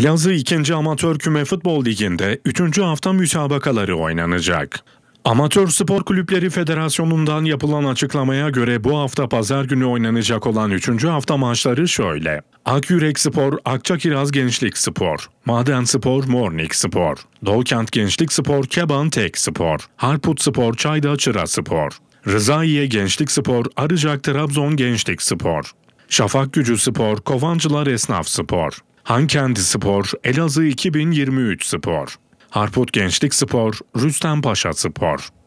Elazığ 2. Amatör Küme Futbol Ligi'nde 3. hafta müsabakaları oynanacak. Amatör Spor Kulüpleri Federasyonu'ndan yapılan açıklamaya göre bu hafta pazar günü oynanacak olan 3. hafta maçları şöyle. Akyürek Spor, Akçakiraz Gençlik Spor, Maden Spor, Mornik Spor, Doğukent Gençlik Spor, Keban Tek Spor, Harput Spor, Çayda Çıra Spor, Rızaiye Gençlik Spor, Arıcak Trabzon Gençlik Spor, Şafak Gücü Spor, Kovancılar Esnaf Spor, Hankendi Spor, Elazığ 2023 Spor, Harput Gençlik Spor, Rüstem Paşa Spor.